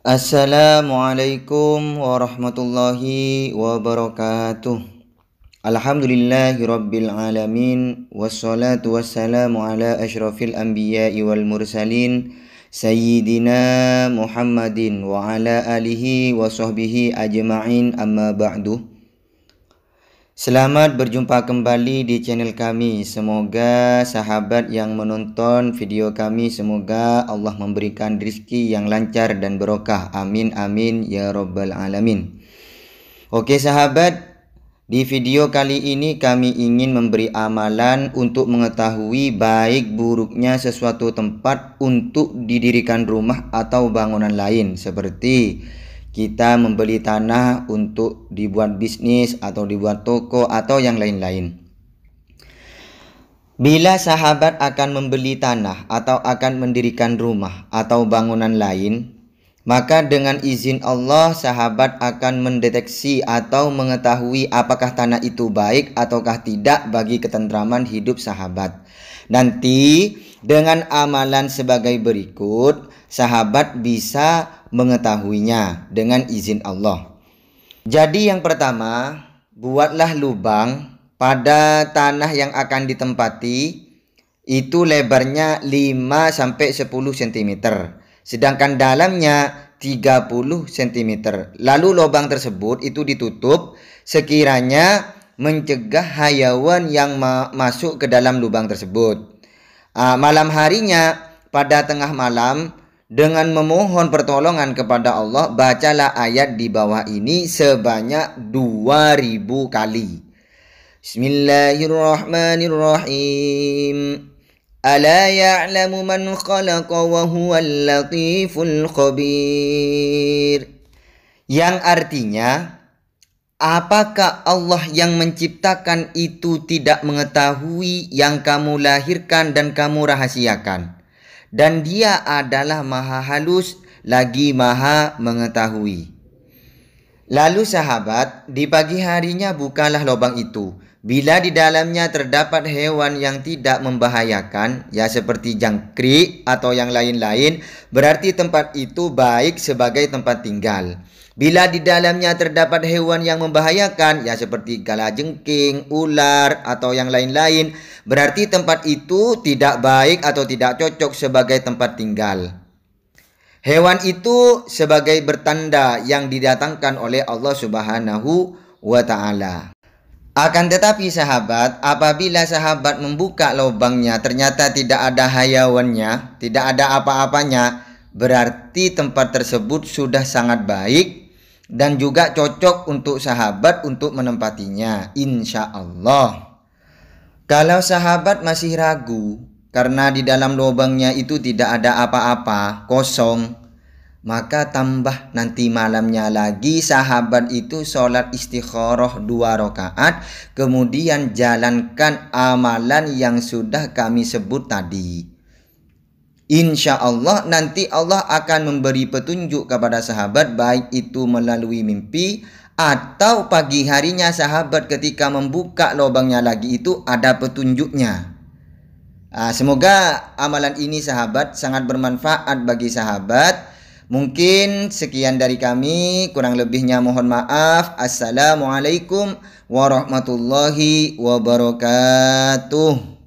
Assalamualaikum warahmatullahi wabarakatuh Alhamdulillahi rabbil alamin Wassalatu wassalamu ala ashrafil anbiya wal mursalin Sayyidina Muhammadin wa ala alihi wa sahbihi ajma'in amma ba'du Selamat berjumpa kembali di channel kami. Semoga sahabat yang menonton video kami semoga Allah memberikan rezeki yang lancar dan berokah. Amin amin ya Rabbal alamin. Oke sahabat, di video kali ini kami ingin memberi amalan untuk mengetahui baik buruknya sesuatu tempat untuk didirikan rumah atau bangunan lain seperti kita membeli tanah untuk dibuat bisnis atau dibuat toko atau yang lain-lain. Bila sahabat akan membeli tanah atau akan mendirikan rumah atau bangunan lain, maka dengan izin Allah sahabat akan mendeteksi atau mengetahui apakah tanah itu baik ataukah tidak bagi ketentraman hidup sahabat. Nanti dengan amalan sebagai berikut, sahabat bisa mengetahuinya dengan izin Allah. Jadi yang pertama, buatlah lubang pada tanah yang akan ditempati itu lebarnya 5 sampai 10 cm, sedangkan dalamnya 30 cm. Lalu lubang tersebut itu ditutup sekiranya mencegah hayawan yang ma masuk ke dalam lubang tersebut. Uh, malam harinya pada tengah malam dengan memohon pertolongan kepada Allah bacalah ayat di bawah ini sebanyak 2000 kali Bismillahirrahmanirrahim Ala ya'lamu man khalaqa wa huwal latiful khabir Yang artinya Apakah Allah yang menciptakan itu tidak mengetahui yang kamu lahirkan dan kamu rahasiakan? dan dia adalah maha halus lagi maha mengetahui. Lalu sahabat, di pagi harinya bukalah lubang itu. Bila di dalamnya terdapat hewan yang tidak membahayakan, ya seperti jangkrik atau yang lain-lain, berarti tempat itu baik sebagai tempat tinggal. Bila di dalamnya terdapat hewan yang membahayakan, ya seperti jengking ular, atau yang lain-lain, berarti tempat itu tidak baik atau tidak cocok sebagai tempat tinggal. Hewan itu sebagai bertanda yang didatangkan oleh Allah Subhanahu wa Ta'ala. Akan tetapi sahabat, apabila sahabat membuka lubangnya ternyata tidak ada hayawannya, tidak ada apa-apanya, berarti tempat tersebut sudah sangat baik dan juga cocok untuk sahabat untuk menempatinya insya Allah kalau sahabat masih ragu karena di dalam lubangnya itu tidak ada apa-apa kosong maka tambah nanti malamnya lagi sahabat itu sholat istikharah dua rakaat kemudian jalankan amalan yang sudah kami sebut tadi Insya Allah nanti Allah akan memberi petunjuk kepada sahabat baik itu melalui mimpi atau pagi harinya sahabat ketika membuka lubangnya lagi itu ada petunjuknya. Ah, semoga amalan ini sahabat sangat bermanfaat bagi sahabat. Mungkin sekian dari kami, kurang lebihnya mohon maaf. Assalamualaikum warahmatullahi wabarakatuh.